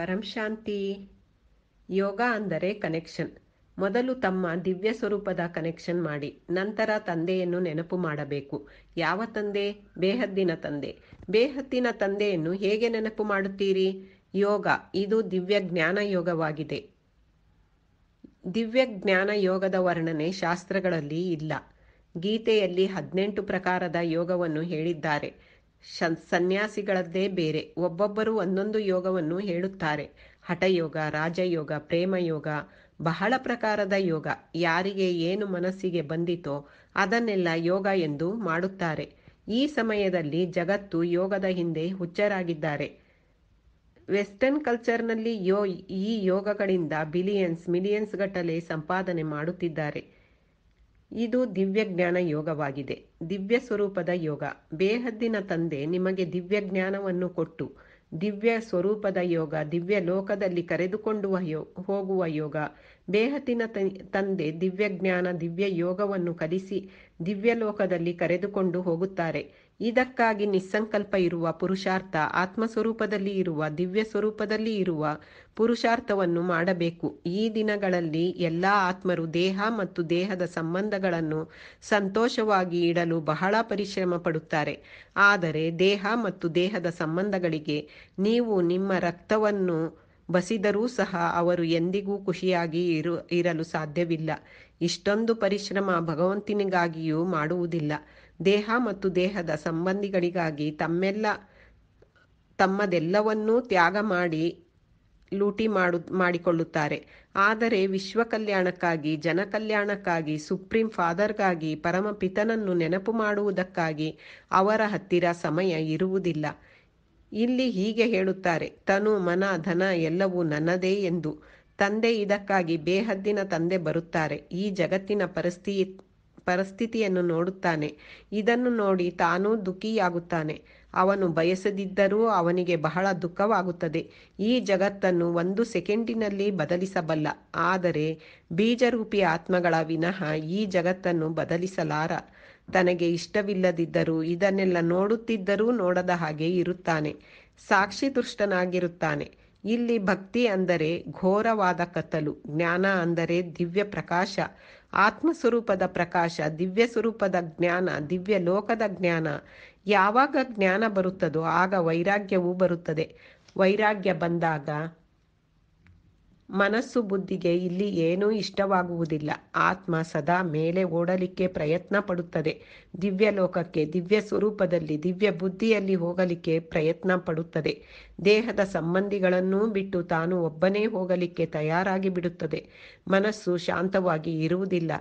ಪರಂ ಶಾಂತಿ ಯೋಗ ಅಂದರೆ ಕನೆಕ್ಷನ್ ಮೊದಲು ತಮ್ಮ ದಿವ್ಯ ಸ್ವರೂಪದ ಕನೆಕ್ಷನ್ ಮಾಡಿ ನಂತರ ತಂದೆಯನ್ನು ನೆನಪು ಮಾಡಬೇಕು ಯಾವ ತಂದೆ ಬೇಹದ್ದಿನ ತಂದೆ ಬೇಹತ್ತಿನ ತಂದೆಯನ್ನು ಹೇಗೆ ನೆನಪು ಮಾಡುತ್ತೀರಿ ಯೋಗ ಇದು ದಿವ್ಯ ಜ್ಞಾನ ಯೋಗವಾಗಿದೆ ದಿವ್ಯ ಜ್ಞಾನ ಯೋಗದ ವರ್ಣನೆ ಶಾಸ್ತ್ರಗಳಲ್ಲಿ ಇಲ್ಲ ಗೀತೆಯಲ್ಲಿ ಹದಿನೆಂಟು ಪ್ರಕಾರದ ಯೋಗವನ್ನು ಹೇಳಿದ್ದಾರೆ ಸನ್ಯಾಸಿಗಳದ್ದೇ ಬೇರೆ ಒಬ್ಬೊಬ್ಬರು ಒಂದೊಂದು ಯೋಗವನ್ನು ಹೇಳುತ್ತಾರೆ ಹಠಯೋಗ ರಾಜಯೋಗ ಪ್ರೇಮಯೋಗ ಬಹಳ ಪ್ರಕಾರದ ಯೋಗ ಯಾರಿಗೆ ಏನು ಮನಸ್ಸಿಗೆ ಬಂದಿತೋ ಅದನ್ನೆಲ್ಲ ಯೋಗ ಎಂದು ಮಾಡುತ್ತಾರೆ ಈ ಸಮಯದಲ್ಲಿ ಜಗತ್ತು ಯೋಗದ ಹಿಂದೆ ಹುಚ್ಚರಾಗಿದ್ದಾರೆ ವೆಸ್ಟರ್ನ್ ಕಲ್ಚರ್ನಲ್ಲಿ ಯೋ ಈ ಯೋಗಗಳಿಂದ ಬಿಲಿಯನ್ಸ್ ಮಿಲಿಯನ್ಸ್ ಗಟ್ಟಲೆ ಸಂಪಾದನೆ ಮಾಡುತ್ತಿದ್ದಾರೆ ಇದು ದಿವ್ಯ ಜ್ಞಾನ ಯೋಗವಾಗಿದೆ ದಿವ್ಯ ಸ್ವರೂಪದ ಯೋಗ ಬೇಹದ್ದಿನ ತಂದೆ ನಿಮಗೆ ದಿವ್ಯ ಜ್ಞಾನವನ್ನು ಕೊಟ್ಟು ದಿವ್ಯ ಸ್ವರೂಪದ ಯೋಗ ದಿವ್ಯ ಲೋಕದಲ್ಲಿ ಕರೆದುಕೊಂಡು ಹೋಗುವ ಯೋಗ ಬೇಹತ್ತಿನ ತಂದೆ ದಿವ್ಯ ಜ್ಞಾನ ದಿವ್ಯ ಯೋಗವನ್ನು ಕಲಿಸಿ ದಿವ್ಯ ಲೋಕದಲ್ಲಿ ಕರೆದುಕೊಂಡು ಹೋಗುತ್ತಾರೆ ಇದಕ್ಕಾಗಿ ನಿಸ್ಸಂಕಲ್ಪ ಇರುವ ಪುರುಷಾರ್ಥ ಆತ್ಮಸ್ವರೂಪದಲ್ಲಿ ಇರುವ ದಿವ್ಯ ಸ್ವರೂಪದಲ್ಲಿ ಇರುವ ಪುರುಷಾರ್ಥವನ್ನು ಮಾಡಬೇಕು ಈ ದಿನಗಳಲ್ಲಿ ಎಲ್ಲ ಆತ್ಮರು ದೇಹ ಮತ್ತು ದೇಹದ ಸಂಬಂಧಗಳನ್ನು ಸಂತೋಷವಾಗಿ ಇಡಲು ಬಹಳ ಪರಿಶ್ರಮ ಪಡುತ್ತಾರೆ ಆದರೆ ದೇಹ ಮತ್ತು ದೇಹದ ಸಂಬಂಧಗಳಿಗೆ ನೀವು ನಿಮ್ಮ ರಕ್ತವನ್ನು ಬಸಿದರೂ ಸಹ ಅವರು ಎಂದಿಗೂ ಖುಷಿಯಾಗಿ ಇರು ಇರಲು ಸಾಧ್ಯವಿಲ್ಲ ಇಷ್ಟೊಂದು ಪರಿಶ್ರಮ ಭಗವಂತನಿಗಾಗಿಯೂ ಮಾಡುವುದಿಲ್ಲ ದೇಹ ಮತ್ತು ದೇಹದ ಸಂಬಂಧಿಗಳಿಗಾಗಿ ತಮ್ಮೆಲ್ಲ ತಮ್ಮದೆಲ್ಲವನ್ನೂ ತ್ಯಾಗ ಮಾಡಿ ಲೂಟಿ ಮಾಡು ಮಾಡಿಕೊಳ್ಳುತ್ತಾರೆ ಆದರೆ ವಿಶ್ವ ಕಲ್ಯಾಣಕ್ಕಾಗಿ ಜನಕಲ್ಯಾಣಕ್ಕಾಗಿ ಸುಪ್ರೀಂ ಫಾದರ್ಗಾಗಿ ಪರಮಪಿತನನ್ನು ನೆನಪು ಮಾಡುವುದಕ್ಕಾಗಿ ಅವರ ಹತ್ತಿರ ಸಮಯ ಇರುವುದಿಲ್ಲ ಇಲ್ಲಿ ಹೀಗೆ ಹೇಳುತ್ತಾರೆ ತನು ಮನ ಧನ ಎಲ್ಲವೂ ನನ್ನದೇ ಎಂದು ತಂದೆ ಇದಕ್ಕಾಗಿ ಬೇಹದ್ದಿನ ತಂದೆ ಬರುತ್ತಾರೆ ಈ ಜಗತ್ತಿನ ಪರಿಸ್ಥಿತಿ ಪರಿಸ್ಥಿತಿಯನ್ನು ನೋಡುತ್ತಾನೆ ಇದನ್ನು ನೋಡಿ ತಾನೂ ದುಃಖಿಯಾಗುತ್ತಾನೆ ಅವನು ಬಯಸದಿದ್ದರೂ ಅವನಿಗೆ ಬಹಳ ದುಃಖವಾಗುತ್ತದೆ ಈ ಜಗತ್ತನ್ನು ಒಂದು ಸೆಕೆಂಡಿನಲ್ಲಿ ಬದಲಿಸಬಲ್ಲ ಆದರೆ ಬೀಜರೂಪಿ ಆತ್ಮಗಳ ವಿನಃ ಈ ಜಗತ್ತನ್ನು ಬದಲಿಸಲಾರ ತನಗೆ ಇಷ್ಟವಿಲ್ಲದಿದ್ದರೂ ಇದನ್ನೆಲ್ಲ ನೋಡುತ್ತಿದ್ದರೂ ನೋಡದ ಹಾಗೆ ಇರುತ್ತಾನೆ ಸಾಕ್ಷಿ ದುಷ್ಟನಾಗಿರುತ್ತಾನೆ ಇಲ್ಲಿ ಭಕ್ತಿ ಅಂದರೆ ಘೋರವಾದ ಕತ್ತಲು ಜ್ಞಾನ ಅಂದರೆ ದಿವ್ಯ ಪ್ರಕಾಶ ಆತ್ಮ ಆತ್ಮಸ್ವರೂಪದ ಪ್ರಕಾಶ ದಿವ್ಯ ಸ್ವರೂಪದ ಜ್ಞಾನ ದಿವ್ಯ ಲೋಕದ ಜ್ಞಾನ ಯಾವಾಗ ಜ್ಞಾನ ಬರುತ್ತದೋ ಆಗ ವೈರಾಗ್ಯವೂ ಬರುತ್ತದೆ ವೈರಾಗ್ಯ ಬಂದಾಗ ಮನಸ್ಸು ಬುದ್ಧಿಗೆ ಇಲ್ಲಿ ಏನೂ ಇಷ್ಟವಾಗುವುದಿಲ್ಲ ಆತ್ಮ ಸದಾ ಮೇಲೆ ಓಡಲಿಕ್ಕೆ ಪ್ರಯತ್ನ ಪಡುತ್ತದೆ ದಿವ್ಯ ಲೋಕಕ್ಕೆ ದಿವ್ಯ ಸ್ವರೂಪದಲ್ಲಿ ದಿವ್ಯ ಬುದ್ಧಿಯಲ್ಲಿ ಹೋಗಲಿಕ್ಕೆ ಪ್ರಯತ್ನ ಪಡುತ್ತದೆ ದೇಹದ ಸಂಬಂಧಿಗಳನ್ನೂ ಬಿಟ್ಟು ತಾನು ಒಬ್ಬನೇ ಹೋಗಲಿಕ್ಕೆ ತಯಾರಾಗಿ ಬಿಡುತ್ತದೆ ಮನಸ್ಸು ಶಾಂತವಾಗಿ ಇರುವುದಿಲ್ಲ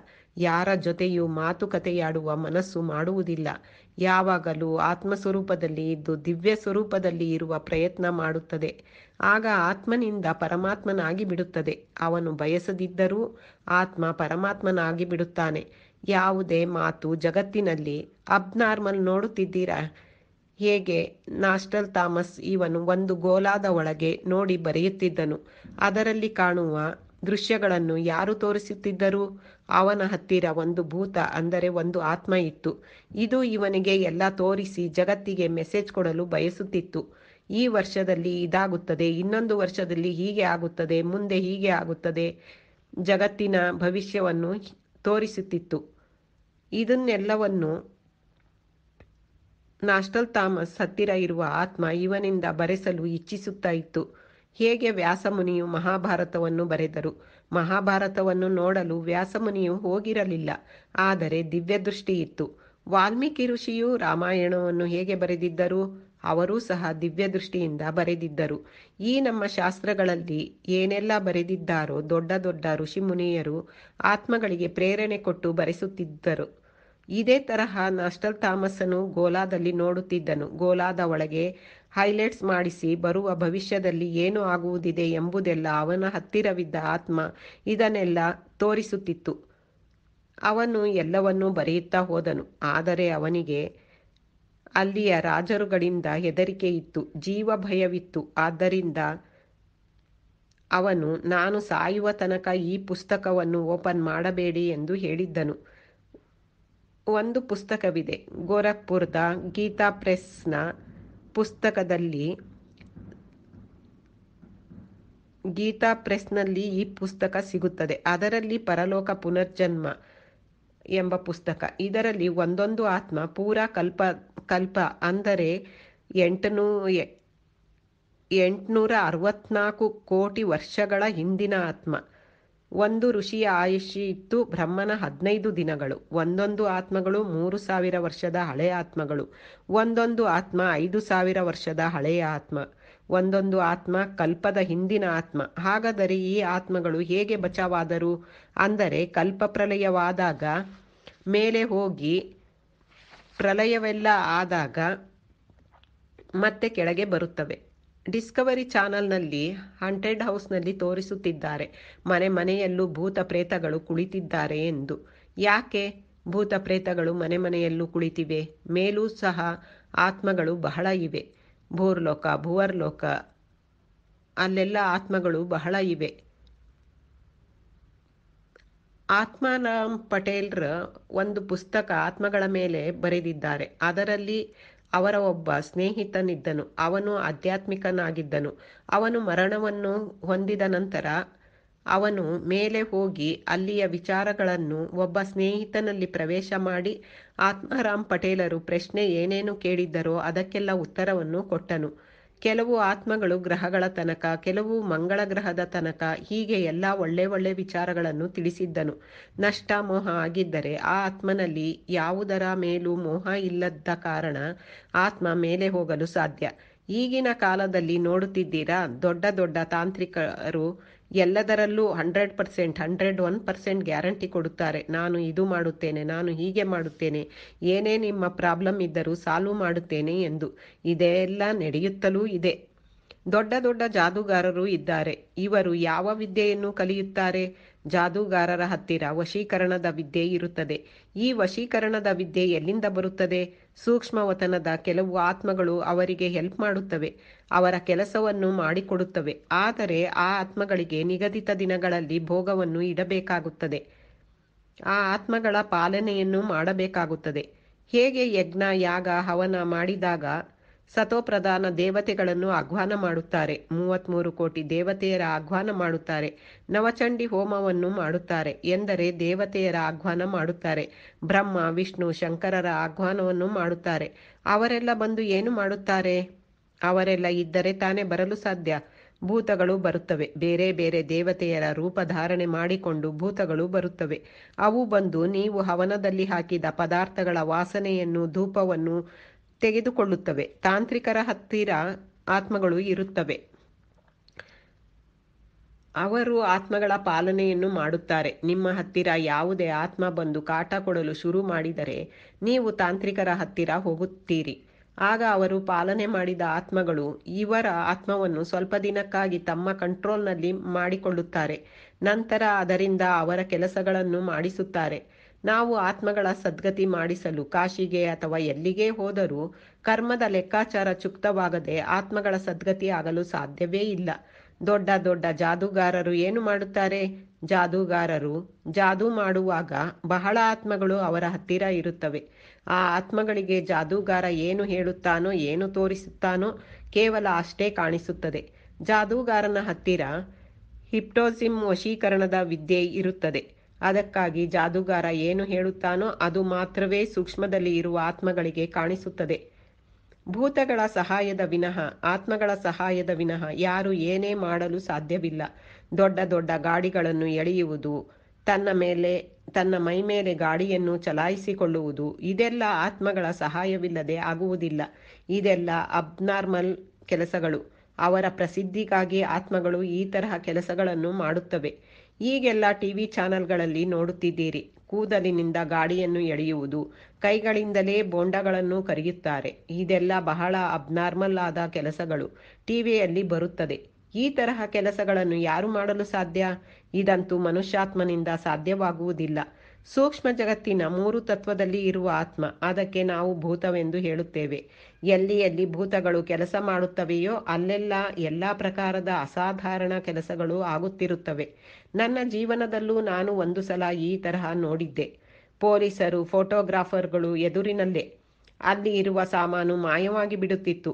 ಯಾರ ಜೊತೆಯೂ ಮಾತುಕತೆಯಾಡುವ ಮನಸ್ಸು ಮಾಡುವುದಿಲ್ಲ ಯಾವಾಗಲೂ ಆತ್ಮಸ್ವರೂಪದಲ್ಲಿ ಇದ್ದು ದಿವ್ಯ ಸ್ವರೂಪದಲ್ಲಿ ಇರುವ ಪ್ರಯತ್ನ ಮಾಡುತ್ತದೆ ಆಗ ಆತ್ಮನಿಂದ ಪರಮಾತ್ಮನಾಗಿ ಬಿಡುತ್ತದೆ ಅವನು ಬಯಸದಿದ್ದರೂ ಆತ್ಮ ಪರಮಾತ್ಮನಾಗಿ ಬಿಡುತ್ತಾನೆ ಯಾವುದೇ ಮಾತು ಜಗತ್ತಿನಲ್ಲಿ ಅಬ್ನಾರ್ಮಲ್ ನೋಡುತ್ತಿದ್ದೀರಾ ಹೇಗೆ ನಾಸ್ಟಲ್ ಥಾಮಸ್ ಇವನು ಒಂದು ಗೋಲಾದ ಒಳಗೆ ನೋಡಿ ಬರೆಯುತ್ತಿದ್ದನು ಅದರಲ್ಲಿ ಕಾಣುವ ದೃಶ್ಯಗಳನ್ನು ಯಾರು ತೋರಿಸುತ್ತಿದ್ದರು ಅವನ ಹತ್ತಿರ ಒಂದು ಭೂತ ಅಂದರೆ ಒಂದು ಆತ್ಮ ಇತ್ತು ಇದು ಇವನಿಗೆ ಎಲ್ಲ ತೋರಿಸಿ ಜಗತ್ತಿಗೆ ಮೆಸೇಜ್ ಕೊಡಲು ಬಯಸುತ್ತಿತ್ತು ಈ ವರ್ಷದಲ್ಲಿ ಇದಾಗುತ್ತದೆ ಇನ್ನೊಂದು ವರ್ಷದಲ್ಲಿ ಹೀಗೆ ಆಗುತ್ತದೆ ಮುಂದೆ ಹೀಗೆ ಆಗುತ್ತದೆ ಜಗತ್ತಿನ ಭವಿಷ್ಯವನ್ನು ತೋರಿಸುತ್ತಿತ್ತು ಇದನ್ನೆಲ್ಲವನ್ನು ನಾಸ್ಟಲ್ ಥಾಮಸ್ ಹತ್ತಿರ ಇರುವ ಆತ್ಮ ಇವನಿಂದ ಬರೆಸಲು ಇಚ್ಛಿಸುತ್ತಾ ಇತ್ತು ಹೇಗೆ ವ್ಯಾಸಮುನಿಯು ಮಹಾಭಾರತವನ್ನು ಬರೆದರು ಮಹಾಭಾರತವನ್ನು ನೋಡಲು ವ್ಯಾಸಮುನಿಯು ಹೋಗಿರಲಿಲ್ಲ ಆದರೆ ದಿವ್ಯದೃಷ್ಟಿ ಇತ್ತು ವಾಲ್ಮೀಕಿ ಋಷಿಯು ರಾಮಾಯಣವನ್ನು ಹೇಗೆ ಬರೆದಿದ್ದರು ಅವರೂ ಸಹ ದಿವ್ಯದೃಷ್ಟಿಯಿಂದ ಬರೆದಿದ್ದರು ಈ ನಮ್ಮ ಶಾಸ್ತ್ರಗಳಲ್ಲಿ ಏನೆಲ್ಲ ಬರೆದಿದ್ದಾರೋ ದೊಡ್ಡ ದೊಡ್ಡ ಋಷಿ ಮುನಿಯರು ಆತ್ಮಗಳಿಗೆ ಪ್ರೇರಣೆ ಕೊಟ್ಟು ಬರೆಸುತ್ತಿದ್ದರು ಇದೇ ತರಹ ನಷ್ಟಲ್ ಥಾಮಸನು ಗೋಲಾದಲ್ಲಿ ನೋಡುತ್ತಿದ್ದನು ಗೋಲಾದ ಒಳಗೆ ಹೈಲೈಟ್ಸ್ ಮಾಡಿಸಿ ಬರುವ ಭವಿಷ್ಯದಲ್ಲಿ ಏನು ಆಗುವುದಿದೆ ಎಂಬುದೆಲ್ಲ ಅವನ ಹತ್ತಿರವಿದ್ದ ಆತ್ಮ ಇದನ್ನೆಲ್ಲ ತೋರಿಸುತ್ತಿತ್ತು ಅವನು ಎಲ್ಲವನ್ನೂ ಬರೆಯುತ್ತಾ ಹೋದನು ಆದರೆ ಅವನಿಗೆ ಅಲ್ಲಿಯ ರಾಜರುಗಳಿಂದ ಹೆದರಿಕೆ ಇತ್ತು ಜೀವ ಭಯವಿತ್ತು ಆದ್ದರಿಂದ ಅವನು ನಾನು ಸಾಯುವ ತನಕ ಈ ಪುಸ್ತಕವನ್ನು ಓಪನ್ ಮಾಡಬೇಡಿ ಎಂದು ಹೇಳಿದ್ದನು ಒಂದು ಪುಸ್ತಕವಿದೆ ಗೋರಖ್ಪುರದ ಗೀತಾ ಪ್ರೆಸ್ನ ಪುಸ್ತಕದಲ್ಲಿ ಗೀತಾ ಪ್ರೆಸ್ನಲ್ಲಿ ಈ ಪುಸ್ತಕ ಸಿಗುತ್ತದೆ ಅದರಲ್ಲಿ ಪರಲೋಕ ಪುನರ್ಜನ್ಮ ಎಂಬ ಪುಸ್ತಕ ಇದರಲ್ಲಿ ಒಂದೊಂದು ಆತ್ಮ ಪೂರ ಕಲ್ಪ ಕಲ್ಪ ಅಂದರೆ ಎಂಟುನೂ ಎಂಟುನೂರ ಅರವತ್ನಾಲ್ಕು ಕೋಟಿ ವರ್ಷಗಳ ಹಿಂದಿನ ಆತ್ಮ ಒಂದು ಋಷಿಯ ಆಯುಷ್ಯ ಇತ್ತು ಬ್ರಹ್ಮನ ಹದಿನೈದು ದಿನಗಳು ಒಂದೊಂದು ಆತ್ಮಗಳು ಮೂರು ಸಾವಿರ ವರ್ಷದ ಹಳೆಯ ಆತ್ಮಗಳು ಒಂದೊಂದು ಆತ್ಮ ಐದು ಸಾವಿರ ವರ್ಷದ ಹಳೆಯ ಆತ್ಮ ಒಂದೊಂದು ಆತ್ಮ ಕಲ್ಪದ ಹಿಂದಿನ ಆತ್ಮ ಹಾಗಾದರೆ ಈ ಆತ್ಮಗಳು ಹೇಗೆ ಬಚಾವಾದರು ಅಂದರೆ ಕಲ್ಪ ಪ್ರಲಯವಾದಾಗ ಮೇಲೆ ಹೋಗಿ ಪ್ರಲಯವೆಲ್ಲ ಆದಾಗ ಮತ್ತೆ ಕೆಳಗೆ ಬರುತ್ತವೆ ಡಿಸ್ಕವರಿ ಚಾನಲ್ನಲ್ಲಿ ಹಂಟೆಡ್ ಹೌಸ್ನಲ್ಲಿ ತೋರಿಸುತ್ತಿದ್ದಾರೆ ಮನೆ ಮನೆಯಲ್ಲೂ ಭೂತ ಪ್ರೇತಗಳು ಕುಳಿತಿದ್ದಾರೆ ಎಂದು ಯಾಕೆ ಭೂತ ಪ್ರೇತಗಳು ಮನೆ ಮನೆಯಲ್ಲೂ ಕುಳಿತಿವೆ ಮೇಲೂ ಸಹ ಆತ್ಮಗಳು ಬಹಳ ಇವೆ ಭೂರ್ಲೋಕ ಭೂವರ್ಲೋಕ ಅಲ್ಲೆಲ್ಲ ಆತ್ಮಗಳು ಬಹಳ ಇವೆ ಆತ್ಮಾರಾಮ್ ಪಟೇಲ್ರ ಒಂದು ಪುಸ್ತಕ ಆತ್ಮಗಳ ಮೇಲೆ ಬರೆದಿದ್ದಾರೆ ಅದರಲ್ಲಿ ಅವರ ಒಬ್ಬ ಸ್ನೇಹಿತನಿದ್ದನು ಅವನು ಆಧ್ಯಾತ್ಮಿಕನಾಗಿದ್ದನು ಅವನು ಮರಣವನ್ನು ಹೊಂದಿದ ನಂತರ ಅವನು ಮೇಲೆ ಹೋಗಿ ಅಲ್ಲಿಯ ವಿಚಾರಗಳನ್ನು ಒಬ್ಬ ಸ್ನೇಹಿತನಲ್ಲಿ ಪ್ರವೇಶ ಮಾಡಿ ಆತ್ಮಾರಾಮ್ ಪಟೇಲರು ಪ್ರಶ್ನೆ ಏನೇನು ಕೇಳಿದ್ದರೋ ಅದಕ್ಕೆಲ್ಲ ಉತ್ತರವನ್ನು ಕೊಟ್ಟನು ಕೆಲವು ಆತ್ಮಗಳು ಗ್ರಹಗಳ ತನಕ ಕೆಲವು ಮಂಗಳ ಗ್ರಹದ ತನಕ ಹೀಗೆ ಎಲ್ಲ ಒಳ್ಳೆ ಒಳ್ಳೆ ವಿಚಾರಗಳನ್ನು ತಿಳಿಸಿದ್ದನು ನಷ್ಟ ಮೋಹ ಆಗಿದ್ದರೆ ಆ ಆತ್ಮನಲ್ಲಿ ಯಾವುದರ ಮೇಲೂ ಮೋಹ ಇಲ್ಲದ ಕಾರಣ ಆತ್ಮ ಮೇಲೆ ಹೋಗಲು ಸಾಧ್ಯ ಈಗಿನ ಕಾಲದಲ್ಲಿ ನೋಡುತ್ತಿದ್ದೀರಾ ದೊಡ್ಡ ದೊಡ್ಡ ತಾಂತ್ರಿಕರು ಎಲ್ಲದರಲ್ಲೂ hundred percent hundred one percent guarantee ಕೊಡುತ್ತಾರೆ ನಾನು ಇದು ಮಾಡುತ್ತೇನೆ ನಾನು ಹೀಗೆ ಮಾಡುತ್ತೇನೆ ಏನೇ ನಿಮ್ಮ ಪ್ರಾಬ್ಲಮ್ ಇದ್ದರೂ ಸಾಲ್ವ್ ಮಾಡುತ್ತೇನೆ ಎಂದು ಇದೆಲ್ಲ ನಡೆಯುತ್ತಲೂ ಇದೆ ದೊಡ್ಡ ದೊಡ್ಡ ಜಾದೂಗಾರರು ಇದ್ದಾರೆ ಇವರು ಯಾವ ವಿದ್ಯೆಯನ್ನು ಕಲಿಯುತ್ತಾರೆ ಜಾದೂಗಾರರ ಹತ್ತಿರ ವಶೀಕರಣದ ವಿದ್ಯೆ ಇರುತ್ತದೆ ಈ ವಶೀಕರಣದ ವಿದ್ಯೆ ಎಲ್ಲಿಂದ ಬರುತ್ತದೆ ಸೂಕ್ಷ್ಮವತನದ ಕೆಲವು ಆತ್ಮಗಳು ಅವರಿಗೆ ಹೆಲ್ಪ್ ಮಾಡುತ್ತವೆ ಅವರ ಕೆಲಸವನ್ನು ಮಾಡಿಕೊಡುತ್ತವೆ ಆದರೆ ಆ ಆತ್ಮಗಳಿಗೆ ನಿಗದಿತ ದಿನಗಳಲ್ಲಿ ಭೋಗವನ್ನು ಇಡಬೇಕಾಗುತ್ತದೆ ಆ ಆತ್ಮಗಳ ಪಾಲನೆಯನ್ನು ಮಾಡಬೇಕಾಗುತ್ತದೆ ಹೇಗೆ ಯಜ್ಞ ಯಾಗ ಹವನ ಮಾಡಿದಾಗ ಸತೋಪ್ರಧಾನ ದೇವತೆಗಳನ್ನು ಆಹ್ವಾನ ಮಾಡುತ್ತಾರೆ ಮೂವತ್ತ್ಮೂರು ಕೋಟಿ ದೇವತೆಯರ ಆಹ್ವಾನ ಮಾಡುತ್ತಾರೆ ನವಚಂಡಿ ಹೋಮವನ್ನು ಮಾಡುತ್ತಾರೆ ಎಂದರೆ ದೇವತೆಯರ ಆಹ್ವಾನ ಮಾಡುತ್ತಾರೆ ಬ್ರಹ್ಮ ವಿಷ್ಣು ಶಂಕರರ ಆಹ್ವಾನವನ್ನು ಮಾಡುತ್ತಾರೆ ಅವರೆಲ್ಲ ಬಂದು ಏನು ಮಾಡುತ್ತಾರೆ ಅವರೆಲ್ಲ ಇದ್ದರೆ ತಾನೇ ಬರಲು ಸಾಧ್ಯ ಭೂತಗಳು ಬರುತ್ತವೆ ಬೇರೆ ಬೇರೆ ದೇವತೆಯರ ರೂಪ ಧಾರಣೆ ಮಾಡಿಕೊಂಡು ಭೂತಗಳು ಬರುತ್ತವೆ ಅವು ಬಂದು ನೀವು ಹವನದಲ್ಲಿ ಹಾಕಿದ ಪದಾರ್ಥಗಳ ವಾಸನೆಯನ್ನು ಧೂಪವನ್ನು ತೆಗೆದುಕೊಳ್ಳುತ್ತವೆ ತಾಂತ್ರಿಕರ ಹತ್ತಿರ ಆತ್ಮಗಳು ಇರುತ್ತವೆ ಅವರು ಆತ್ಮಗಳ ಪಾಲನೆಯನ್ನು ಮಾಡುತ್ತಾರೆ ನಿಮ್ಮ ಹತ್ತಿರ ಯಾವುದೇ ಆತ್ಮ ಬಂದು ಕಾಟ ಕೊಡಲು ಶುರು ಮಾಡಿದರೆ ನೀವು ತಾಂತ್ರಿಕರ ಹತ್ತಿರ ಹೋಗುತ್ತೀರಿ ಆಗ ಅವರು ಪಾಲನೆ ಮಾಡಿದ ಆತ್ಮಗಳು ಇವರ ಆತ್ಮವನ್ನು ಸ್ವಲ್ಪ ದಿನಕ್ಕಾಗಿ ತಮ್ಮ ಕಂಟ್ರೋಲ್ನಲ್ಲಿ ಮಾಡಿಕೊಳ್ಳುತ್ತಾರೆ ನಂತರ ಅದರಿಂದ ಅವರ ಕೆಲಸಗಳನ್ನು ಮಾಡಿಸುತ್ತಾರೆ ನಾವು ಆತ್ಮಗಳ ಸದ್ಗತಿ ಮಾಡಿಸಲು ಕಾಶಿಗೆ ಅಥವಾ ಎಲ್ಲಿಗೆ ಹೋದರೂ ಕರ್ಮದ ಲೆಕ್ಕಾಚಾರ ಚುಕ್ತವಾಗದೆ ಆತ್ಮಗಳ ಸದ್ಗತಿ ಆಗಲು ಸಾಧ್ಯವೇ ಇಲ್ಲ ದೊಡ್ಡ ದೊಡ್ಡ ಜಾದೂಗಾರರು ಏನು ಮಾಡುತ್ತಾರೆ ಜಾದೂಗಾರರು ಜಾದೂ ಮಾಡುವಾಗ ಬಹಳ ಆತ್ಮಗಳು ಅವರ ಹತ್ತಿರ ಇರುತ್ತವೆ ಆ ಆತ್ಮಗಳಿಗೆ ಜಾದೂಗಾರ ಏನು ಹೇಳುತ್ತಾನೋ ಏನು ತೋರಿಸುತ್ತಾನೋ ಕೇವಲ ಅಷ್ಟೇ ಕಾಣಿಸುತ್ತದೆ ಜಾದೂಗಾರನ ಹತ್ತಿರ ಹಿಪ್ಟೋಸಿಮ್ ವಶೀಕರಣದ ವಿದ್ಯೆ ಇರುತ್ತದೆ ಅದಕ್ಕಾಗಿ ಜಾದೂಗಾರ ಏನು ಹೇಳುತ್ತಾನೋ ಅದು ಮಾತ್ರವೇ ಸೂಕ್ಷ್ಮದಲ್ಲಿ ಇರುವ ಆತ್ಮಗಳಿಗೆ ಕಾಣಿಸುತ್ತದೆ ಭೂತಗಳ ಸಹಾಯದ ವಿನಃ ಆತ್ಮಗಳ ಸಹಾಯದ ವಿನಃ ಯಾರು ಏನೇ ಮಾಡಲು ಸಾಧ್ಯವಿಲ್ಲ ದೊಡ್ಡ ದೊಡ್ಡ ಗಾಡಿಗಳನ್ನು ಎಳೆಯುವುದು ತನ್ನ ಮೇಲೆ ತನ್ನ ಮೈ ಮೇಲೆ ಗಾಡಿಯನ್ನು ಚಲಾಯಿಸಿಕೊಳ್ಳುವುದು ಇದೆಲ್ಲ ಆತ್ಮಗಳ ಸಹಾಯವಿಲ್ಲದೆ ಆಗುವುದಿಲ್ಲ ಇದೆಲ್ಲ ಅಬ್ನಾರ್ಮಲ್ ಕೆಲಸಗಳು ಅವರ ಪ್ರಸಿದ್ಧಿಗಾಗಿ ಆತ್ಮಗಳು ಈ ತರಹ ಕೆಲಸಗಳನ್ನು ಮಾಡುತ್ತವೆ ಈಗೆಲ್ಲ ಟಿವಿ ಚಾನೆಲ್ಗಳಲ್ಲಿ ನೋಡುತ್ತಿದ್ದೀರಿ ಕೂದಲಿನಿಂದ ಗಾಡಿಯನ್ನು ಎಳೆಯುವುದು ಕೈಗಳಿಂದಲೇ ಬೋಂಡಗಳನ್ನು ಕರೆಯುತ್ತಾರೆ ಇದೆಲ್ಲ ಬಹಳ ಅಬ್ನಾರ್ಮಲ್ ಆದ ಕೆಲಸಗಳು ಟಿವಿಯಲ್ಲಿ ಬರುತ್ತದೆ ಈ ತರಹ ಕೆಲಸಗಳನ್ನು ಯಾರು ಮಾಡಲು ಸಾಧ್ಯ ಇದಂತೂ ಮನುಷ್ಯಾತ್ಮನಿಂದ ಸಾಧ್ಯವಾಗುವುದಿಲ್ಲ ಸೂಕ್ಷ್ಮ ಜಗತ್ತಿನ ಮೂರು ತತ್ವದಲ್ಲಿ ಇರುವ ಆತ್ಮ ಅದಕ್ಕೆ ನಾವು ಭೂತವೆಂದು ಹೇಳುತ್ತೇವೆ ಎಲ್ಲಿ ಎಲ್ಲಿ ಭೂತಗಳು ಕೆಲಸ ಮಾಡುತ್ತವೆಯೋ ಅಲ್ಲೆಲ್ಲ ಎಲ್ಲ ಪ್ರಕಾರದ ಅಸಾಧಾರಣ ಕೆಲಸಗಳು ಆಗುತ್ತಿರುತ್ತವೆ ನನ್ನ ಜೀವನದಲ್ಲೂ ನಾನು ಒಂದು ಸಲ ಈ ತರಹ ನೋಡಿದ್ದೆ ಪೊಲೀಸರು ಫೋಟೋಗ್ರಾಫರ್ಗಳು ಎದುರಿನಲ್ಲೇ ಅಲ್ಲಿ ಇರುವ ಸಾಮಾನು ಮಾಯವಾಗಿ ಬಿಡುತ್ತಿತ್ತು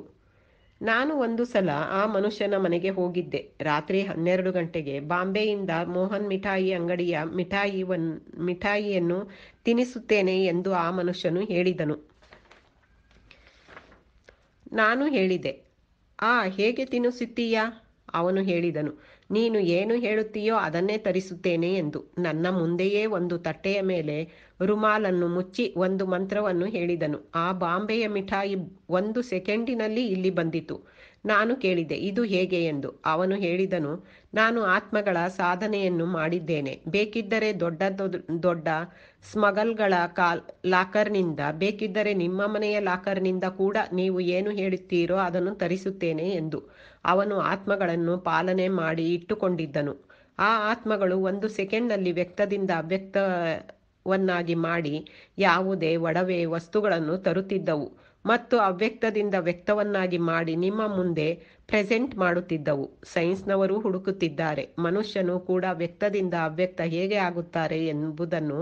ನಾನು ಒಂದು ಸಲ ಆ ಮನುಷ್ಯನ ಮನೆಗೆ ಹೋಗಿದ್ದೆ ರಾತ್ರಿ ಹನ್ನೆರಡು ಗಂಟೆಗೆ ಬಾಂಬೆಯಿಂದ ಮೋಹನ್ ಮಿಠಾಯಿ ಅಂಗಡಿಯ ಮಿಠಾಯಿ ಒನ್ ಮಿಠಾಯಿಯನ್ನು ತಿನ್ನಿಸುತ್ತೇನೆ ಎಂದು ಆ ಮನುಷ್ಯನು ಹೇಳಿದನು ನಾನು ಹೇಳಿದೆ ಆ ಹೇಗೆ ತಿನ್ನಿಸುತ್ತೀಯಾ ಅವನು ಹೇಳಿದನು ನೀನು ಏನು ಹೇಳುತ್ತೀಯೋ ಅದನ್ನೇ ತರಿಸುತ್ತೇನೆ ಎಂದು ನನ್ನ ಮುಂದೆಯೇ ಒಂದು ತಟ್ಟೆಯ ಮೇಲೆ ರುಮಾಲನ್ನು ಮುಚ್ಚಿ ಒಂದು ಮಂತ್ರವನ್ನು ಹೇಳಿದನು ಆ ಬಾಂಬೆಯ ಮಿಠಾಯಿ ಒಂದು ಸೆಕೆಂಡಿನಲ್ಲಿ ಇಲ್ಲಿ ಬಂದಿತು ನಾನು ಕೇಳಿದೆ ಇದು ಹೇಗೆ ಎಂದು ಅವನು ಹೇಳಿದನು ನಾನು ಆತ್ಮಗಳ ಸಾಧನೆಯನ್ನು ಮಾಡಿದ್ದೇನೆ ಬೇಕಿದ್ದರೆ ದೊಡ್ಡ ದೊಡ್ಡ ಸ್ಮಗಲ್ಗಳ ಕಾಲ್ ಲಾಕರ್ನಿಂದ ಬೇಕಿದ್ದರೆ ನಿಮ್ಮ ಮನೆಯ ಲಾಕರ್ನಿಂದ ಕೂಡ ನೀವು ಏನು ಹೇಳುತ್ತೀರೋ ಅದನ್ನು ತರಿಸುತ್ತೇನೆ ಎಂದು ಅವನು ಆತ್ಮಗಳನ್ನು ಪಾಲನೆ ಮಾಡಿ ಇಟ್ಟುಕೊಂಡಿದ್ದನು ಆ ಆತ್ಮಗಳು ಒಂದು ಸೆಕೆಂಡ್ನಲ್ಲಿ ವ್ಯಕ್ತದಿಂದ ಅವ್ಯಕ್ತವನ್ನಾಗಿ ಮಾಡಿ ಯಾವುದೇ ಒಡವೆ ವಸ್ತುಗಳನ್ನು ತರುತ್ತಿದ್ದವು ಮತ್ತು ಅವ್ಯಕ್ತದಿಂದ ವ್ಯಕ್ತವನ್ನಾಗಿ ಮಾಡಿ ನಿಮ್ಮ ಮುಂದೆ ಪ್ರೆಸೆಂಟ್ ಮಾಡುತ್ತಿದ್ದವು ಸೈನ್ಸ್ನವರು ಹುಡುಕುತ್ತಿದ್ದಾರೆ ಮನುಷ್ಯನು ಕೂಡ ವ್ಯಕ್ತದಿಂದ ಅವ್ಯಕ್ತ ಹೇಗೆ ಆಗುತ್ತಾರೆ ಎಂಬುದನ್ನು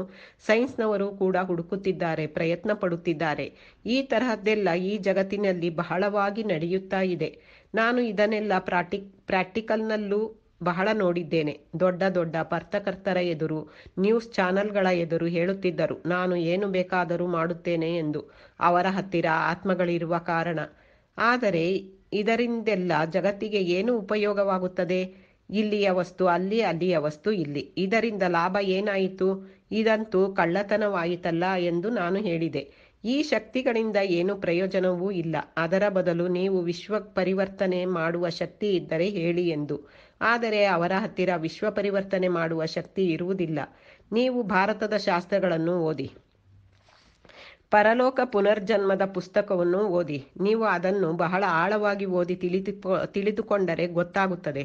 ಸೈನ್ಸ್ನವರು ಕೂಡ ಹುಡುಕುತ್ತಿದ್ದಾರೆ ಪ್ರಯತ್ನ ಪಡುತ್ತಿದ್ದಾರೆ ಈ ತರಹದ್ದೆಲ್ಲ ಈ ಜಗತ್ತಿನಲ್ಲಿ ಬಹಳವಾಗಿ ನಡೆಯುತ್ತಾ ಇದೆ ನಾನು ಇದನ್ನೆಲ್ಲ ಪ್ರಾಟಿಕ್ ಪ್ರಾಕ್ಟಿಕಲ್ನಲ್ಲೂ ಬಹಳ ನೋಡಿದ್ದೇನೆ ದೊಡ್ಡ ದೊಡ್ಡ ಪರ್ತಕರ್ತರ ಎದುರು ನ್ಯೂಸ್ ಚಾನೆಲ್ಗಳ ಎದುರು ಹೇಳುತ್ತಿದ್ದರು ನಾನು ಏನು ಬೇಕಾದರೂ ಮಾಡುತ್ತೇನೆ ಎಂದು ಅವರ ಹತ್ತಿರ ಆತ್ಮಗಳಿರುವ ಕಾರಣ ಆದರೆ ಇದರಿಂದೆಲ್ಲ ಜಗತ್ತಿಗೆ ಏನು ಉಪಯೋಗವಾಗುತ್ತದೆ ಇಲ್ಲಿಯ ವಸ್ತು ಅಲ್ಲಿ ಅಲ್ಲಿಯ ವಸ್ತು ಇಲ್ಲಿ ಇದರಿಂದ ಲಾಭ ಏನಾಯಿತು ಇದಂತೂ ಕಳ್ಳತನವಾಯಿತಲ್ಲ ಎಂದು ನಾನು ಹೇಳಿದೆ ಈ ಶಕ್ತಿಗಳಿಂದ ಏನು ಪ್ರಯೋಜನವೂ ಇಲ್ಲ ಅದರ ಬದಲು ನೀವು ವಿಶ್ವ ಪರಿವರ್ತನೆ ಮಾಡುವ ಶಕ್ತಿ ಇದ್ದರೆ ಹೇಳಿ ಎಂದು ಆದರೆ ಅವರ ಹತ್ತಿರ ವಿಶ್ವ ಪರಿವರ್ತನೆ ಮಾಡುವ ಶಕ್ತಿ ಇರುವುದಿಲ್ಲ ನೀವು ಭಾರತದ ಶಾಸ್ತ್ರಗಳನ್ನು ಓದಿ ಪರಲೋಕ ಪುನರ್ಜನ್ಮದ ಪುಸ್ತಕವನ್ನು ಓದಿ ನೀವು ಅದನ್ನು ಬಹಳ ಆಳವಾಗಿ ಓದಿ ತಿಳಿದುಕೊಂಡರೆ ಗೊತ್ತಾಗುತ್ತದೆ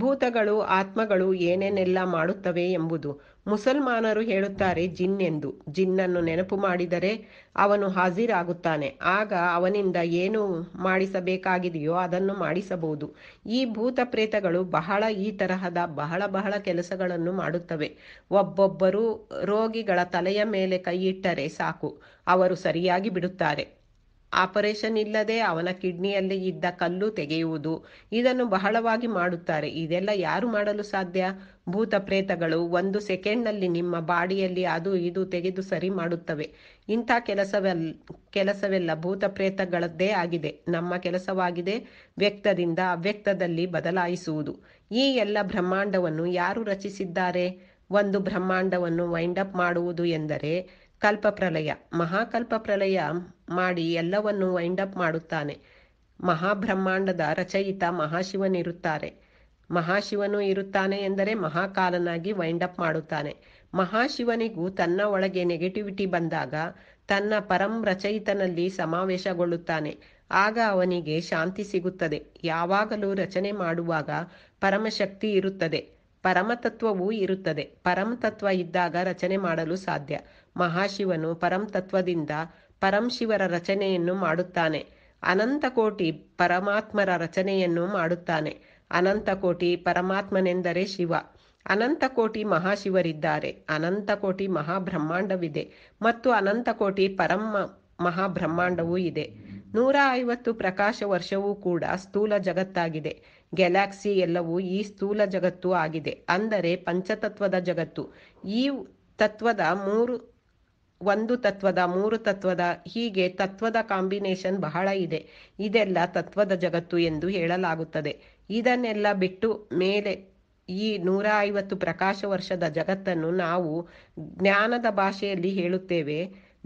ಭೂತಗಳು ಆತ್ಮಗಳು ಏನೇನೆಲ್ಲ ಮಾಡುತ್ತವೆ ಎಂಬುದು ಮುಸಲ್ಮಾನರು ಹೇಳುತ್ತಾರೆ ಜಿನ್ ಎಂದು ಜಿನ್ನನ್ನು ನೆನಪು ಮಾಡಿದರೆ ಅವನು ಹಾಜಿರಾಗುತ್ತಾನೆ ಆಗ ಅವನಿಂದ ಏನು ಮಾಡಿಸಬೇಕಾಗಿದೆಯೋ ಅದನ್ನು ಮಾಡಿಸಬಹುದು ಈ ಭೂತ ಪ್ರೇತಗಳು ಬಹಳ ಈ ತರಹದ ಬಹಳ ಬಹಳ ಕೆಲಸಗಳನ್ನು ಮಾಡುತ್ತವೆ ಒಬ್ಬೊಬ್ಬರು ರೋಗಿಗಳ ತಲೆಯ ಮೇಲೆ ಕೈಯಿಟ್ಟರೆ ಸಾಕು ಅವರು ಸರಿಯಾಗಿ ಬಿಡುತ್ತಾರೆ ಆಪರೇಷನ್ ಇಲ್ಲದೆ ಅವನ ಕಿಡ್ನಿಯಲ್ಲಿ ಇದ್ದ ಕಲ್ಲು ತೆಗೆಯುವುದು ಇದನ್ನು ಬಹಳವಾಗಿ ಮಾಡುತ್ತಾರೆ ಇದೆಲ್ಲ ಯಾರು ಮಾಡಲು ಸಾಧ್ಯ ಭೂತ ಪ್ರೇತಗಳು ಒಂದು ಸೆಕೆಂಡ್ನಲ್ಲಿ ನಿಮ್ಮ ಬಾಡಿಯಲ್ಲಿ ಅದು ಇದು ತೆಗೆದು ಸರಿ ಮಾಡುತ್ತವೆ ಇಂಥ ಕೆಲಸವೆಲ್ ಕೆಲಸವೆಲ್ಲ ಭೂತ ಪ್ರೇತಗಳದ್ದೇ ಆಗಿದೆ ನಮ್ಮ ಕೆಲಸವಾಗಿದೆ ವ್ಯಕ್ತದಿಂದ ಅವ್ಯಕ್ತದಲ್ಲಿ ಬದಲಾಯಿಸುವುದು ಈ ಎಲ್ಲ ಬ್ರಹ್ಮಾಂಡವನ್ನು ಯಾರು ರಚಿಸಿದ್ದಾರೆ ಒಂದು ಬ್ರಹ್ಮಾಂಡವನ್ನು ವೈಂಡ್ ಅಪ್ ಮಾಡುವುದು ಎಂದರೆ ಕಲ್ಪ ಪ್ರಲಯ ಮಹಾಕಲ್ಪ ಪ್ರಲಯ ಮಾಡಿ ಎಲ್ಲವನ್ನು ವೈಂಡ್ ಅಪ್ ಮಾಡುತ್ತಾನೆ ಮಹಾಬ್ರಹ್ಮಾಂಡದ ರಚಯಿತ ಮಹಾಶಿವನಿರುತ್ತಾರೆ ಮಹಾಶಿವನು ಇರುತ್ತಾನೆ ಎಂದರೆ ಮಹಾಕಾಲನಾಗಿ ವೈಂಡ್ ಅಪ್ ಮಾಡುತ್ತಾನೆ ಮಹಾಶಿವನಿಗೂ ತನ್ನ ಒಳಗೆ ನೆಗೆಟಿವಿಟಿ ಬಂದಾಗ ತನ್ನ ಪರಂ ರಚಯಿತನಲ್ಲಿ ಸಮಾವೇಶಗೊಳ್ಳುತ್ತಾನೆ ಆಗ ಅವನಿಗೆ ಶಾಂತಿ ಸಿಗುತ್ತದೆ ಯಾವಾಗಲೂ ರಚನೆ ಮಾಡುವಾಗ ಪರಮಶಕ್ತಿ ಇರುತ್ತದೆ ಪರಮತತ್ವವೂ ಇರುತ್ತದೆ ಪರಮತತ್ವ ಇದ್ದಾಗ ರಚನೆ ಮಾಡಲು ಸಾಧ್ಯ ಮಹಾಶಿವನು ಪರಂತತ್ವದಿಂದ ಪರಂಶಿವರ ರಚನೆಯನ್ನು ಮಾಡುತ್ತಾನೆ ಅನಂತಕೋಟಿ ಪರಮಾತ್ಮರ ರಚನೆಯನ್ನು ಮಾಡುತ್ತಾನೆ ಅನಂತ ಕೋಟಿ ಪರಮಾತ್ಮನೆಂದರೆ ಶಿವ ಅನಂತಕೋಟಿ ಮಹಾಶಿವರಿದ್ದಾರೆ ಅನಂತಕೋಟಿ ಮಹಾಬ್ರಹ್ಮಾಂಡವಿದೆ ಮತ್ತು ಅನಂತಕೋಟಿ ಪರಂ ಮಹಾಬ್ರಹ್ಮಾಂಡವೂ ಇದೆ ನೂರ ಐವತ್ತು ಪ್ರಕಾಶ ವರ್ಷವೂ ಕೂಡ ಸ್ಥೂಲ ಜಗತ್ತಾಗಿದೆ ಗ್ಯಾಲಾಕ್ಸಿ ಎಲ್ಲವೂ ಈ ಸ್ಥೂಲ ಜಗತ್ತು ಆಗಿದೆ ಅಂದರೆ ಪಂಚತತ್ವದ ಜಗತ್ತು ಈ ತತ್ವದ ಮೂರು ಒಂದು ತತ್ವದ ಮೂರು ತತ್ವದ ಹೀಗೆ ತತ್ವದ ಕಾಂಬಿನೇಷನ್ ಬಹಳ ಇದೆ ಇದೆಲ್ಲ ತತ್ವದ ಜಗತ್ತು ಎಂದು ಹೇಳಲಾಗುತ್ತದೆ ಇದನ್ನೆಲ್ಲ ಬಿಟ್ಟು ಮೇಲೆ ಈ ನೂರ ಐವತ್ತು ಪ್ರಕಾಶ ವರ್ಷದ ಜಗತ್ತನ್ನು ನಾವು ಜ್ಞಾನದ ಭಾಷೆಯಲ್ಲಿ ಹೇಳುತ್ತೇವೆ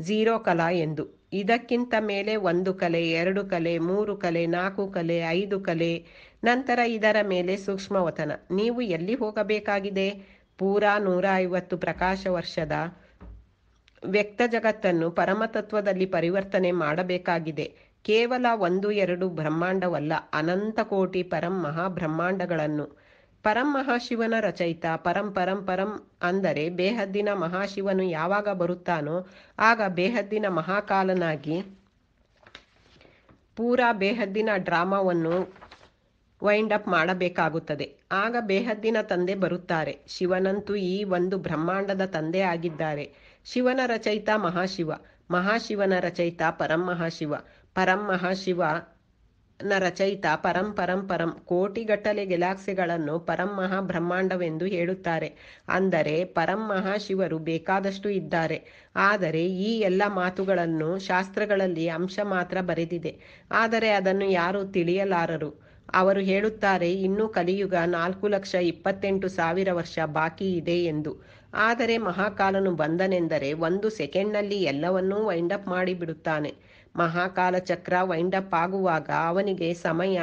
ಝೀರೋ ಕಲಾ ಎಂದು ಇದಕ್ಕಿಂತ ಮೇಲೆ ಒಂದು ಕಲೆ ಎರಡು ಕಲೆ ಮೂರು ಕಲೆ ನಾಲ್ಕು ಕಲೆ ಐದು ಕಲೆ ನಂತರ ಇದರ ಮೇಲೆ ಸೂಕ್ಷ್ಮವತನ ನೀವು ಎಲ್ಲಿ ಹೋಗಬೇಕಾಗಿದೆ ಪೂರಾ ನೂರ ಐವತ್ತು ಪ್ರಕಾಶ ವರ್ಷದ ವ್ಯಕ್ತ ಜಗತ್ತನ್ನು ಪರಮತತ್ವದಲ್ಲಿ ಪರಿವರ್ತನೆ ಮಾಡಬೇಕಾಗಿದೆ ಕೇವಲ ಒಂದು ಎರಡು ಬ್ರಹ್ಮಾಂಡವಲ್ಲ ಅನಂತ ಕೋಟಿ ಪರಂ ಬ್ರಹ್ಮಾಂಡಗಳನ್ನು ಪರಂ ಮಹಾಶಿವನ ರಚಯಿತ ಪರಂ ಪರಂ ಪರಂ ಅಂದರೆ ಬೇಹದ್ದಿನ ಮಹಾಶಿವನು ಯಾವಾಗ ಬರುತ್ತಾನೋ ಆಗ ಬೇಹದ್ದಿನ ಮಹಾಕಾಲನಾಗಿ ಪೂರಾ ಬೇಹದ್ದಿನ ಡ್ರಾಮಾವನ್ನು ವೈಂಡ್ ಅಪ್ ಮಾಡಬೇಕಾಗುತ್ತದೆ ಆಗ ಬೇಹದ್ದಿನ ತಂದೆ ಬರುತ್ತಾರೆ ಶಿವನಂತೂ ಈ ಒಂದು ಬ್ರಹ್ಮಾಂಡದ ತಂದೆ ಆಗಿದ್ದಾರೆ ಶಿವನ ರಚಯಿತ ಮಹಾಶಿವ ಮಹಾಶಿವನ ರಚಯಿತ ಪರಂ ಮಹಾಶಿವ ನ ರಚಯಿತ ಪರಂ ಪರಂ ಪರಂ ಕೋಟಿಗಟ್ಟಲೆ ಗೆಲಾಕ್ಸಿಗಳನ್ನು ಮಹಾ ಬ್ರಹ್ಮಾಂಡವೆಂದು ಹೇಳುತ್ತಾರೆ ಅಂದರೆ ಪರಂ ಮಹಾಶಿವರು ಬೇಕಾದಷ್ಟು ಇದ್ದಾರೆ ಆದರೆ ಈ ಎಲ್ಲ ಮಾತುಗಳನ್ನು ಶಾಸ್ತ್ರಗಳಲ್ಲಿ ಅಂಶ ಮಾತ್ರ ಬರೆದಿದೆ ಆದರೆ ಅದನ್ನು ಯಾರು ತಿಳಿಯಲಾರರು ಅವರು ಹೇಳುತ್ತಾರೆ ಇನ್ನೂ ಕಲಿಯುಗ ನಾಲ್ಕು ಲಕ್ಷ ಇಪ್ಪತ್ತೆಂಟು ಸಾವಿರ ವರ್ಷ ಬಾಕಿ ಇದೆ ಎಂದು ಆದರೆ ಮಹಾಕಾಲನು ಬಂದನೆಂದರೆ ಒಂದು ಸೆಕೆಂಡ್ನಲ್ಲಿ ಎಲ್ಲವನ್ನೂ ವೈಂಡಪ್ ಮಾಡಿಬಿಡುತ್ತಾನೆ ಮಹಾಕಾಲ ಚಕ್ರ ವೈಂಡಪ್ ಆಗುವಾಗ ಅವನಿಗೆ ಸಮಯ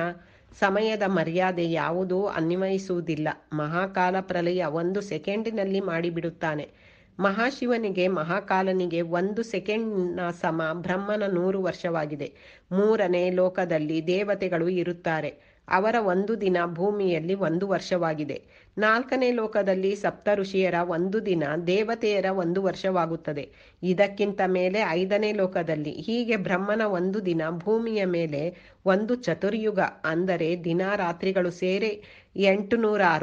ಸಮಯದ ಮರ್ಯಾದೆ ಯಾವುದೂ ಅನ್ವಯಿಸುವುದಿಲ್ಲ ಮಹಾಕಾಲ ಪ್ರಲಯ ಒಂದು ಸೆಕೆಂಡಿನಲ್ಲಿ ಮಾಡಿಬಿಡುತ್ತಾನೆ ಮಹಾಶಿವನಿಗೆ ಮಹಾಕಾಲನಿಗೆ ಒಂದು ಸೆಕೆಂಡ್ನ ಸಮ ಬ್ರಹ್ಮನ ನೂರು ವರ್ಷವಾಗಿದೆ ಮೂರನೇ ಲೋಕದಲ್ಲಿ ದೇವತೆಗಳು ಇರುತ್ತಾರೆ ಅವರ ಒಂದು ದಿನ ಭೂಮಿಯಲ್ಲಿ ಒಂದು ವರ್ಷವಾಗಿದೆ ನಾಲ್ಕನೇ ಲೋಕದಲ್ಲಿ ಸಪ್ತ ಋಷಿಯರ ಒಂದು ದಿನ ದೇವತೆಯರ ಒಂದು ವರ್ಷವಾಗುತ್ತದೆ ಇದಕ್ಕಿಂತ ಮೇಲೆ ಐದನೇ ಲೋಕದಲ್ಲಿ ಹೀಗೆ ಬ್ರಹ್ಮನ ಒಂದು ದಿನ ಭೂಮಿಯ ಮೇಲೆ ಒಂದು ಚತುರ್ಯುಗ ಅಂದರೆ ದಿನ ರಾತ್ರಿಗಳು ಸೇರಿ ಎಂಟುನೂರ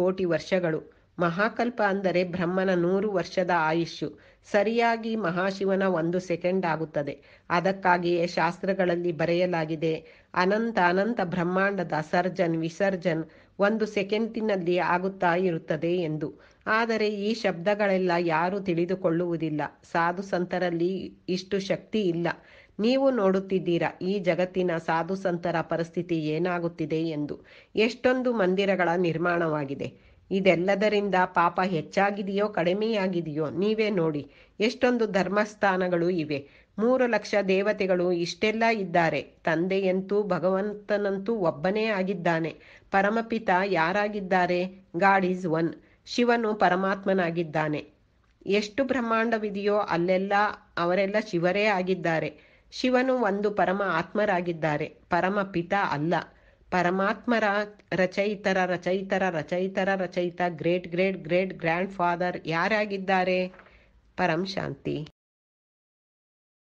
ಕೋಟಿ ವರ್ಷಗಳು ಮಹಾಕಲ್ಪ ಅಂದರೆ ಬ್ರಹ್ಮನ ನೂರು ವರ್ಷದ ಆಯುಷ್ಯು ಸರಿಯಾಗಿ ಮಹಾಶಿವನ ಒಂದು ಸೆಕೆಂಡ್ ಆಗುತ್ತದೆ ಅದಕ್ಕಾಗಿಯೇ ಶಾಸ್ತ್ರಗಳಲ್ಲಿ ಬರೆಯಲಾಗಿದೆ ಅನಂತ ಅನಂತ ಬ್ರಹ್ಮಾಂಡದ ಸರ್ಜನ್ ವಿಸರ್ಜನ್ ಒಂದು ಸೆಕೆಂಡಿನಲ್ಲಿ ಆಗುತ್ತಾ ಇರುತ್ತದೆ ಎಂದು ಆದರೆ ಈ ಶಬ್ದಗಳೆಲ್ಲ ಯಾರೂ ತಿಳಿದುಕೊಳ್ಳುವುದಿಲ್ಲ ಸಾಧು ಸಂತರಲ್ಲಿ ಇಷ್ಟು ಶಕ್ತಿ ಇಲ್ಲ ನೀವು ನೋಡುತ್ತಿದ್ದೀರಾ ಈ ಜಗತ್ತಿನ ಸಾಧು ಸಂತರ ಪರಿಸ್ಥಿತಿ ಏನಾಗುತ್ತಿದೆ ಎಂದು ಎಷ್ಟೊಂದು ಮಂದಿರಗಳ ನಿರ್ಮಾಣವಾಗಿದೆ ಇದೆಲ್ಲದರಿಂದ ಪಾಪ ಹೆಚ್ಚಾಗಿದೆಯೋ ಕಡಿಮೆಯಾಗಿದೆಯೋ ನೀವೇ ನೋಡಿ ಎಷ್ಟೊಂದು ಧರ್ಮಸ್ಥಾನಗಳು ಇವೆ ಮೂರು ಲಕ್ಷ ದೇವತೆಗಳು ಇಷ್ಟೆಲ್ಲ ಇದ್ದಾರೆ ತಂದೆಯಂತೂ ಭಗವಂತನಂತೂ ಒಬ್ಬನೇ ಆಗಿದ್ದಾನೆ ಪರಮಪಿತ ಯಾರಾಗಿದ್ದಾರೆ ಗಾಡ್ ಈಸ್ ಒನ್ ಶಿವನು ಪರಮಾತ್ಮನಾಗಿದ್ದಾನೆ ಎಷ್ಟು ಬ್ರಹ್ಮಾಂಡವಿದೆಯೋ ಅಲ್ಲೆಲ್ಲ ಅವರೆಲ್ಲ ಶಿವರೇ ಆಗಿದ್ದಾರೆ ಶಿವನು ಒಂದು ಪರಮ ಆತ್ಮರಾಗಿದ್ದಾರೆ ಪರಮ ಪಿತ ಅಲ್ಲ ಪರಮಾತ್ಮರ ರಚಯಿತರ ರಚಯಿತರ ರಚಯಿತರ ರಚಯಿತ great great great grandfather ಯಾರಾಗಿದ್ದಾರೆ ಪರಂ ಶಾಂತಿ